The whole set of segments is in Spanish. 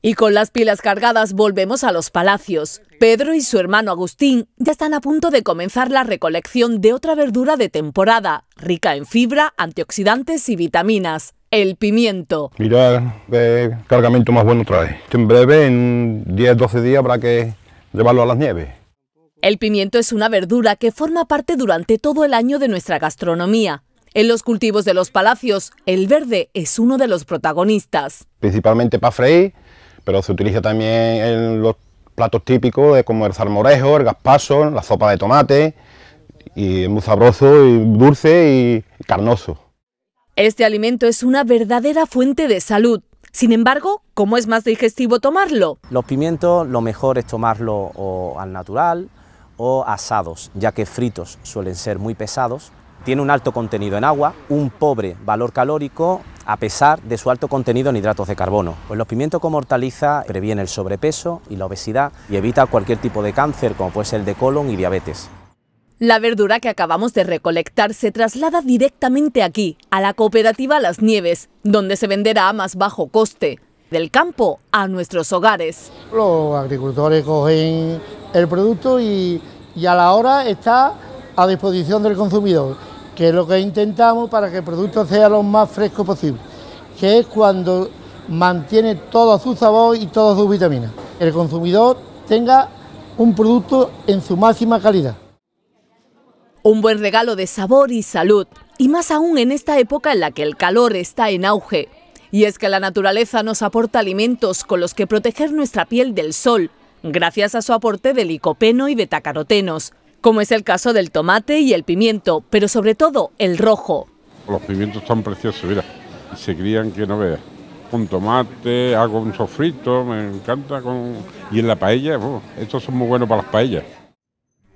Y con las pilas cargadas volvemos a los palacios. Pedro y su hermano Agustín ya están a punto de comenzar la recolección de otra verdura de temporada, rica en fibra, antioxidantes y vitaminas. El pimiento. Mirad el cargamento más bueno trae. En breve, en 10-12 días, habrá que llevarlo a las nieves. El pimiento es una verdura que forma parte durante todo el año de nuestra gastronomía. En los cultivos de los palacios, el verde es uno de los protagonistas. Principalmente para freír, pero se utiliza también en los platos típicos de como el salmorejo, el gaspaso, la sopa de tomate, y es muy sabroso y dulce y carnoso. Este alimento es una verdadera fuente de salud. Sin embargo, ¿cómo es más digestivo tomarlo? Los pimientos lo mejor es tomarlo al natural o asados, ya que fritos suelen ser muy pesados. Tiene un alto contenido en agua, un pobre valor calórico a pesar de su alto contenido en hidratos de carbono. Pues los pimientos como hortaliza previene el sobrepeso y la obesidad y evita cualquier tipo de cáncer como puede ser el de colon y diabetes. La verdura que acabamos de recolectar se traslada directamente aquí, a la cooperativa Las Nieves, donde se venderá a más bajo coste, del campo a nuestros hogares. Los agricultores cogen el producto y, y a la hora está a disposición del consumidor que es lo que intentamos para que el producto sea lo más fresco posible, que es cuando mantiene todo su sabor y todas sus vitaminas. El consumidor tenga un producto en su máxima calidad. Un buen regalo de sabor y salud, y más aún en esta época en la que el calor está en auge. Y es que la naturaleza nos aporta alimentos con los que proteger nuestra piel del sol, gracias a su aporte de licopeno y betacarotenos como es el caso del tomate y el pimiento, pero sobre todo el rojo. Los pimientos están preciosos, mira, se crían que no veas. ...un tomate, hago un sofrito, me encanta. Y en la paella, oh, estos son muy buenos para las paellas.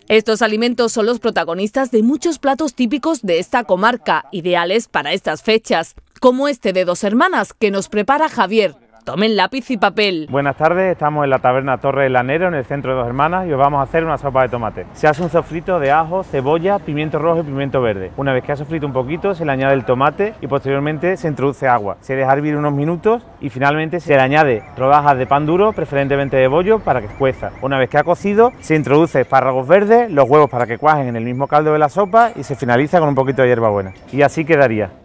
Estos alimentos son los protagonistas de muchos platos típicos de esta comarca, ideales para estas fechas, como este de dos hermanas que nos prepara Javier, Tomen lápiz y papel. Buenas tardes, estamos en la taberna Torre del Lanero, en el centro de Dos Hermanas, y os vamos a hacer una sopa de tomate. Se hace un sofrito de ajo, cebolla, pimiento rojo y pimiento verde. Una vez que ha sofrito un poquito, se le añade el tomate y posteriormente se introduce agua. Se deja hervir unos minutos y finalmente se le añade rodajas de pan duro, preferentemente de bollo, para que cueza. Una vez que ha cocido, se introduce espárragos verdes, los huevos para que cuajen en el mismo caldo de la sopa y se finaliza con un poquito de hierbabuena. Y así quedaría.